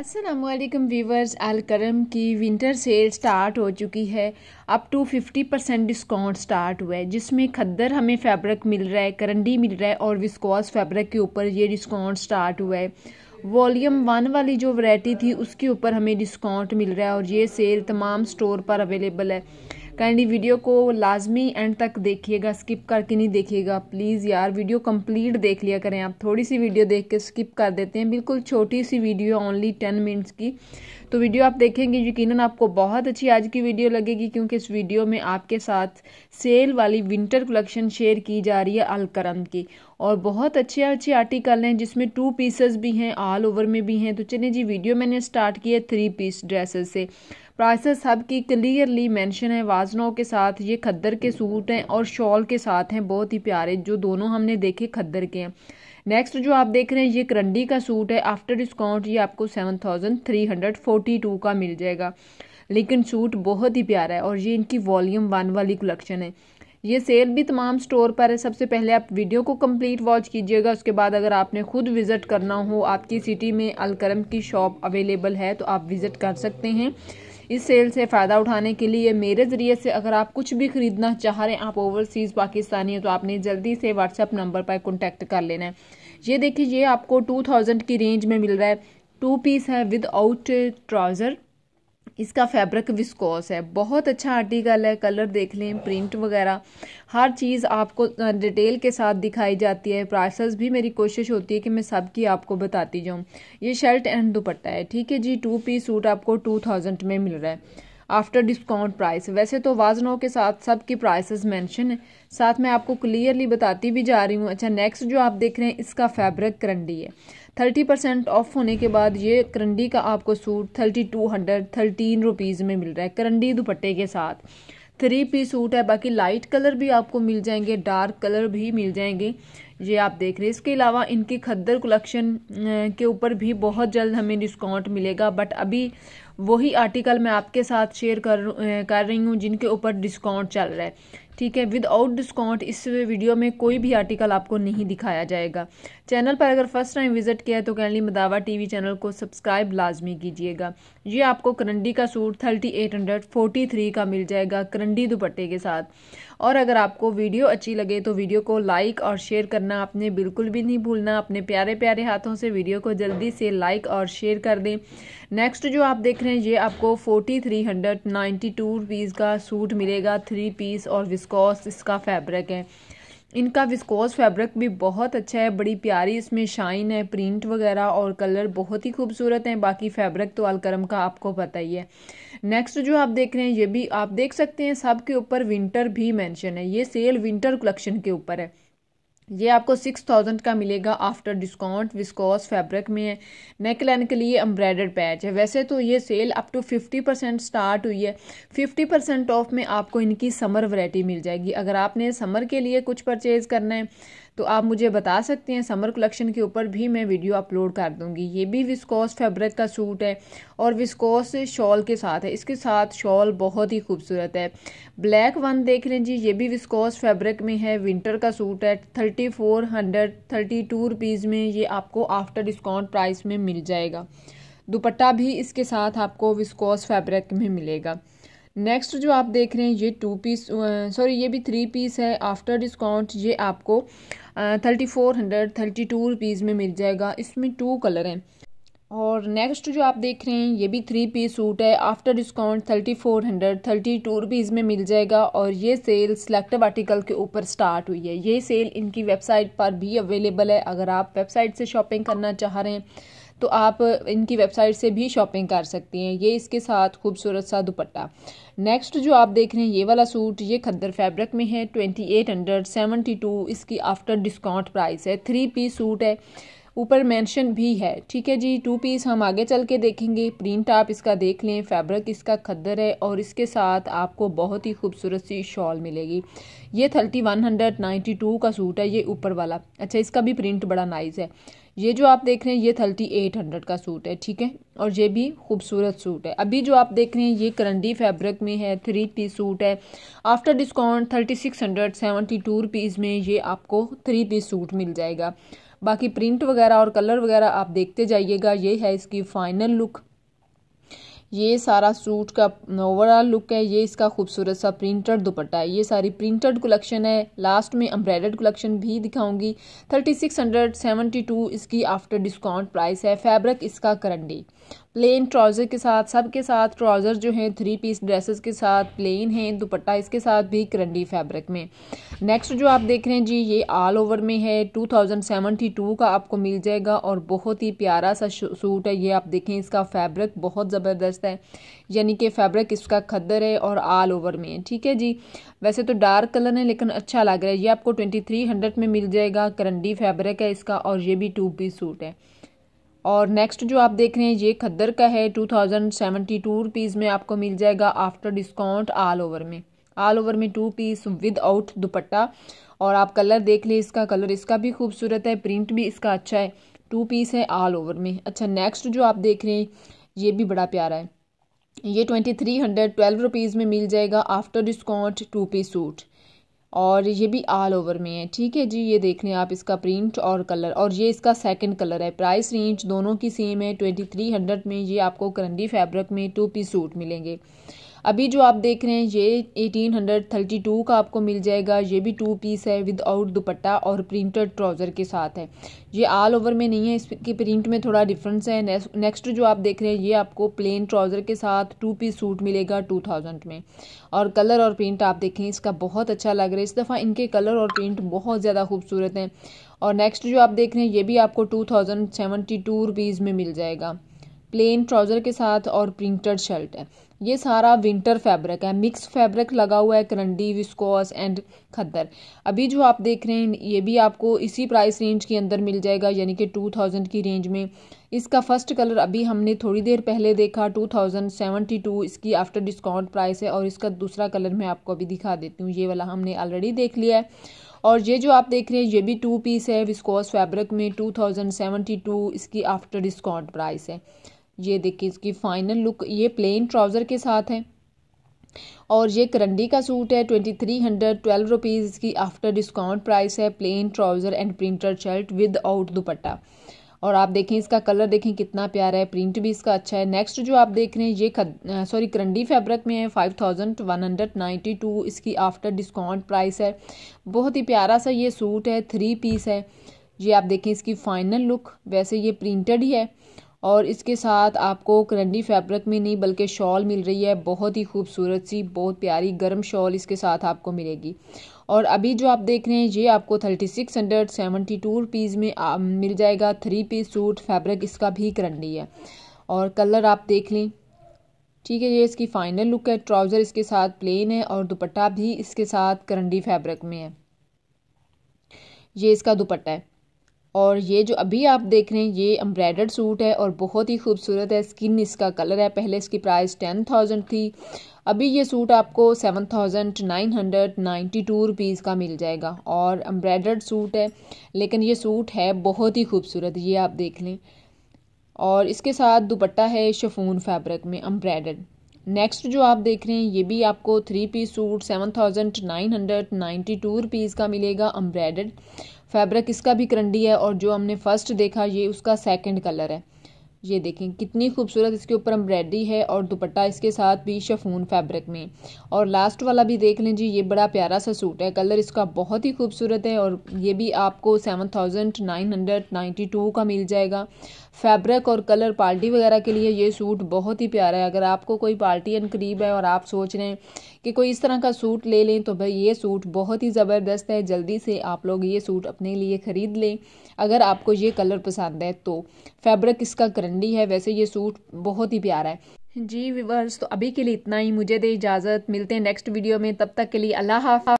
Aslam viewers Alkaram की winter sale start हो चुकी है up to fifty percent discount start हुआ है जिसमें खद्दर हमें फैब्रिक मिल रहा है करंडी मिल रहा है और विस्कॉस फैब्रिक के ऊपर ये डिस्काउंट स्टार्ट हुआ है वॉल्यूम वन वाली जो वैरायटी थी उसके ऊपर हमें डिस्काउंट मिल रहा है और ये सेल तमाम स्टोर पर अवेलेबल है काइंडली वीडियो को लाजमी एंड तक देखिएगा स्किप करके नहीं देखिएगा प्लीज़ यार वीडियो कंप्लीट देख लिया करें आप थोड़ी सी वीडियो देख के स्किप कर देते हैं बिल्कुल छोटी सी वीडियो ओनली टेन मिनट्स की तो वीडियो आप देखेंगे यकीनन आपको बहुत अच्छी आज की वीडियो लगेगी क्योंकि इस वीडियो में आपके साथ सेल वाली विंटर कलेक्शन शेयर की जा रही है अलकरम की और बहुत अच्छे अच्छे आर्टिकल हैं जिसमें टू पीसेस भी हैं ऑल ओवर में भी हैं तो चलिए जी वीडियो मैंने स्टार्ट किया थ्री पीस ड्रेसेस से प्राइसेस सब की क्लियरली मेंशन है वाजनों के साथ ये खद्दर के सूट हैं और शॉल के साथ हैं बहुत ही प्यारे जो दोनों हमने देखे खद्दर के हैं नेक्स्ट जो आप देख रहे हैं ये करंडी का सूट है आफ्टर डिस्काउंट ये आपको seven thousand three hundred forty two का मिल जाएगा लेकिन सूट बहुत ही प्यारा है और ये इनकी वॉल्यूम वन वाली कलेक्शन है ये सेल भी तमाम स्टोर पर है सबसे पहले आप वीडियो को कंप्लीट वॉच कीजिएगा उसके बाद अगर आपने खुद विज़िट करना हो आपकी सिटी में अलकरम की शॉप अवेलेबल है तो आप विज़िट कर सकते हैं इस सेल से फ़ायदा उठाने के लिए मेरे ज़रिए से अगर आप कुछ भी ख़रीदना चाह रहे हैं आप ओवरसीज़ पाकिस्तानी हैं तो आपने जल्दी से व्हाट्सअप नंबर पर कॉन्टैक्ट कर लेना है ये देखिए ये आपको टू थाउजेंड की रेंज में मिल रहा है टू पीस है विद आउट ट्राउज़र इसका फैब्रिक विस्कोस है बहुत अच्छा आर्टिकल है कलर देख लें प्रिंट वगैरह हर चीज़ आपको डिटेल के साथ दिखाई जाती है प्राइसेस भी मेरी कोशिश होती है कि मैं सब की आपको बताती जाऊँ ये शर्ट एंड दुपट्टा है ठीक है जी टू पीस सूट आपको टू थाउजेंड में मिल रहा है आफ्टर डिस्काउंट प्राइस वैसे तो वाजनों के साथ सब की प्राइसेस मेंशन है साथ में आपको क्लियरली बताती भी जा रही हूँ अच्छा नेक्स्ट जो आप देख रहे हैं इसका फैब्रिक करंडी है थर्टी परसेंट ऑफ होने के बाद ये करंडी का आपको suit thirty two hundred thirteen rupees में मिल रहा है करंडी दुपट्टे के साथ थ्री पी सूट है बाकी लाइट कलर भी आपको मिल जाएंगे डार्क कलर भी मिल जाएंगे ये आप देख रहे हैं इसके अलावा इनकी खद्दर कलेक्शन के ऊपर भी बहुत जल्द हमें डिस्काउंट मिलेगा बट अभी वही आर्टिकल मैं आपके साथ शेयर कर कर रही हूँ जिनके ऊपर डिस्काउंट चल रहा है ठीक है विदाउट डिस्काउंट इस वीडियो में कोई भी आर्टिकल आपको नहीं दिखाया जाएगा चैनल पर अगर फर्स्ट टाइम विजिट किया है तो कैंडली मदावा टीवी चैनल को सब्सक्राइब लाजमी कीजिएगा ये आपको करंडी का suit thirty eight hundred forty three का मिल जाएगा करंडी दुपट्टे के साथ और अगर आपको वीडियो अच्छी लगे तो वीडियो को लाइक और शेयर करना आपने बिल्कुल भी नहीं भूलना अपने प्यारे प्यारे हाथों से वीडियो को जल्दी से लाइक और शेयर कर दें नेक्स्ट जो आप देख रहे हैं ये आपको forty three hundred ninety two rupees का सूट मिलेगा थ्री पीस और विस्कॉस इसका फैब्रिक है इनका विस्कोस फैब्रिक भी बहुत अच्छा है बड़ी प्यारी इसमें शाइन है प्रिंट वगैरह और कलर बहुत ही खूबसूरत हैं बाकी फैब्रिक तो अलकरम का आपको पता ही है नेक्स्ट जो आप देख रहे हैं ये भी आप देख सकते हैं सब के ऊपर विंटर भी मेंशन है ये सेल विंटर कलेक्शन के ऊपर है ये आपको सिक्स थाउजेंड का मिलेगा आफ्टर डिस्काउंट विस्कॉस फैब्रिक में है नेक लाइन के लिए एम्ब्रॉयडर्ड पैच है वैसे तो ये sale up to fifty percent start हुई है फिफ्टी परसेंट ऑफ में आपको इनकी समर वैरायटी मिल जाएगी अगर आपने समर के लिए कुछ परचेज़ करना है तो आप मुझे बता सकते हैं समर कलेक्शन के ऊपर भी मैं वीडियो अपलोड कर दूँगी ये भी विस्कोस फैब्रिक का सूट है और विस्कोस शॉल के साथ है इसके साथ शॉल बहुत ही खूबसूरत है ब्लैक वन देख लें जी ये भी विस्कोस फैब्रिक में है विंटर का सूट है thirty four hundred thirty two rupees में ये आपको आफ्टर डिस्काउंट प्राइस में मिल जाएगा दुपट्टा भी इसके साथ आपको विस्कोस फैब्रिक में मिलेगा नेक्स्ट जो आप देख रहे हैं ये टू पीस सॉरी ये भी थ्री पीस है आफ्टर डिस्काउंट ये आपको thirty four hundred thirty two rupees में मिल जाएगा इसमें टू कलर हैं और नेक्स्ट जो आप देख रहे हैं ये भी थ्री पीस सूट है after discount thirty four hundred thirty two rupees में मिल जाएगा और ये सेल सिलेक्टिव आर्टिकल के ऊपर स्टार्ट हुई है ये सेल इनकी वेबसाइट पर भी अवेलेबल है अगर आप वेबसाइट से शॉपिंग करना चाह रहे हैं तो आप इनकी वेबसाइट से भी शॉपिंग कर सकती हैं ये इसके साथ खूबसूरत सा दुपट्टा नेक्स्ट जो आप देख रहे हैं ये वाला सूट ये खद्दर फैब्रिक में है twenty eight hundred seventy two इसकी आफ्टर डिस्काउंट प्राइस है थ्री पीस सूट है ऊपर मेंशन भी है ठीक है जी टू पीस हम आगे चल के देखेंगे प्रिंट आप इसका देख लें फैब्रिक इसका खद्दर है और इसके साथ आपको बहुत ही खूबसूरत सी शॉल मिलेगी ये thirty one hundred ninety two का सूट है ये ऊपर वाला अच्छा इसका भी प्रिंट बड़ा नाइस है ये जो आप देख रहे हैं ये थर्टी एट हंड्रेड का सूट है ठीक है और ये भी खूबसूरत सूट है अभी जो आप देख रहे हैं ये करंडी फैब्रिक में है थ्री पीस सूट है after discount thirty six hundred seventy two rupees में ये आपको थ्री पीस सूट मिल जाएगा बाकी प्रिंट वगैरह और कलर वगैरह आप देखते जाइएगा ये है इसकी फाइनल लुक ये सारा सूट का ओवरऑल लुक है ये इसका खूबसूरत सा प्रिंटेड दुपट्टा है ये सारी प्रिंटेड कलेक्शन है लास्ट में एम्ब्रॉयडर्ड कलेक्शन भी दिखाऊंगी thirty six hundred seventy two इसकी आफ्टर डिस्काउंट प्राइस है फैब्रिक इसका करंडी प्लेन ट्राउज़र के साथ सब के साथ ट्राउज़र जो हैं थ्री पीस ड्रेसेस के साथ प्लेन हैं दुपट्टा इसके साथ भी करंडी फैब्रिक में नेक्स्ट जो आप देख रहे हैं जी ये ऑल ओवर में है टू थाउजेंड सेवेंटी टू का आपको मिल जाएगा और बहुत ही प्यारा सा सूट है ये आप देखें इसका फैब्रिक बहुत ज़बरदस्त है यानी कि फैब्रिक इसका खद्दर है और ऑल ओवर में है ठीक है जी वैसे तो डार्क कलर है लेकिन अच्छा लग रहा है ये आपको ट्वेंटी थ्री हंड्रेड में मिल जाएगा करंडी फैब्रिक है इसका और ये भी टू पीस सूट है और नेक्स्ट जो आप देख रहे हैं ये खद्दर का है two thousand seventy two rupees में आपको मिल जाएगा आफ्टर डिस्काउंट ऑल ओवर में ऑल ओवर में टू पीस विद आउट दुपट्टा और आप कलर देख लें इसका कलर इसका भी खूबसूरत है प्रिंट भी इसका अच्छा है टू पीस है ऑल ओवर में अच्छा नेक्स्ट जो आप देख रहे हैं ये भी बड़ा प्यारा है ये twenty three hundred twelve rupees में मिल जाएगा after discount two piece suit और ये भी ऑल ओवर में है ठीक है जी ये देख लें आप इसका प्रिंट और कलर और ये इसका सेकंड कलर है प्राइस रेंज दोनों की सेम है ट्वेंटी थ्री हंड्रेड में ये आपको करंडी फैब्रिक में टू पीस सूट मिलेंगे अभी जो आप देख रहे हैं ये 1832 का आपको मिल जाएगा ये भी टू पीस है आउट दुपट्टा और प्रिंटेड ट्राउज़र के साथ है ये ऑल ओवर में नहीं है इसके प्रिंट में थोड़ा डिफरेंस है नेक्स्ट जो आप देख रहे हैं ये आपको प्लेन ट्राउज़र के साथ टू पीस सूट मिलेगा टू थाउजेंड में और कलर और प्रिंट आप देखें इसका बहुत अच्छा लग रहा है इस दफ़ा इनके कलर और प्रिंट बहुत ज़्यादा खूबसूरत हैं और नेक्स्ट जो आप देख रहे हैं ये भी आपको two thousand seventy two rupees में मिल जाएगा प्लेन ट्राउज़र के साथ और प्रिंटेड शर्ट है ये सारा विंटर फैब्रिक है मिक्स फैब्रिक लगा हुआ है करंडी विस्कोस एंड खद्दर अभी जो आप देख रहे हैं ये भी आपको इसी प्राइस रेंज के अंदर मिल जाएगा यानी कि टू थाउजेंड की रेंज में इसका फर्स्ट कलर अभी हमने थोड़ी देर पहले देखा टू थाउजेंड सेवेंटी टू इसकी आफ्टर डिस्काउंट प्राइस है और इसका दूसरा कलर मैं आपको अभी दिखा देती हूँ ये वाला हमने ऑलरेडी देख लिया है और ये जो आप देख रहे हैं ये भी टू पीस है विस्कोस फैब्रिक में टू थाउजेंड सेवेंटी टू इसकी आफ्टर डिस्काउंट प्राइस है ये देखिए इसकी फाइनल लुक ये प्लेन ट्राउज़र के साथ है और ये करंडी का सूट है twenty three hundred twelve rupees इसकी आफ्टर डिस्काउंट प्राइस है plain trouser and printer shirt without दुपट्टा और आप देखें इसका कलर देखें कितना प्यारा है प्रिंट भी इसका अच्छा है नेक्स्ट जो आप देख रहे हैं ये सॉरी करंडी फैब्रिक में है five thousand one hundred ninety two इसकी आफ्टर डिस्काउंट प्राइस है बहुत ही प्यारा सा ये सूट है थ्री पीस है ये आप देखें इसकी फाइनल लुक वैसे ये प्रिंटेड ही है और इसके साथ आपको करंडी फैब्रिक में नहीं बल्कि शॉल मिल रही है बहुत ही खूबसूरत सी बहुत प्यारी गर्म शॉल इसके साथ आपको मिलेगी और अभी जो आप देख रहे हैं ये आपको thirty six hundred seventy two rupees में मिल जाएगा थ्री पीस सूट फैब्रिक इसका भी करंडी है और कलर आप देख लें ठीक है ये इसकी फाइनल लुक है ट्राउज़र इसके साथ प्लेन है और दुपट्टा भी इसके साथ करंडी फैब्रिक में है ये इसका दुपट्टा है और ये जो अभी आप देख रहे हैं ये एम्ब्रॉयडर्ड सूट है और बहुत ही खूबसूरत है स्किन इसका कलर है पहले इसकी प्राइस टेन थाउजेंड थी अभी ये सूट आपको seven thousand nine hundred ninety two rupees का मिल जाएगा और एम्ब्रॉयडर्ड सूट है लेकिन ये सूट है बहुत ही खूबसूरत ये आप देख लें और इसके साथ दुपट्टा है शफून फैब्रिक में एम्ब्रॉयडर्ड नेक्स्ट जो आप देख रहे हैं ये भी आपको three piece suit seven thousand nine hundred ninety two rupees का मिलेगा एम्ब्रॉयडर्ड फैब्रिक इसका भी करंडी है और जो हमने फर्स्ट देखा ये उसका सेकंड कलर है ये देखें कितनी खूबसूरत इसके ऊपर एम्ब्रॉयडरी है और दुपट्टा इसके साथ भी शफून फैब्रिक में और लास्ट वाला भी देख लें जी ये बड़ा प्यारा सा सूट है कलर इसका बहुत ही खूबसूरत है और ये भी आपको seven thousand nine hundred ninety two का मिल जाएगा फैब्रिक और कलर पार्टी वगैरह के लिए ये सूट बहुत ही प्यारा है अगर आपको कोई पार्टी एंड करीब है और आप सोच रहे हैं कि कोई इस तरह का सूट ले लें तो भाई ये सूट बहुत ही ज़बरदस्त है जल्दी से आप लोग ये सूट अपने लिए ख़रीद लें अगर आपको ये कलर पसंद है तो फैब्रिक इसका कर ठंडी है वैसे ये सूट बहुत ही प्यारा है जी विवर्स तो अभी के लिए इतना ही मुझे दे इजाज़त मिलते हैं नेक्स्ट वीडियो में तब तक के लिए अल्लाह हाफ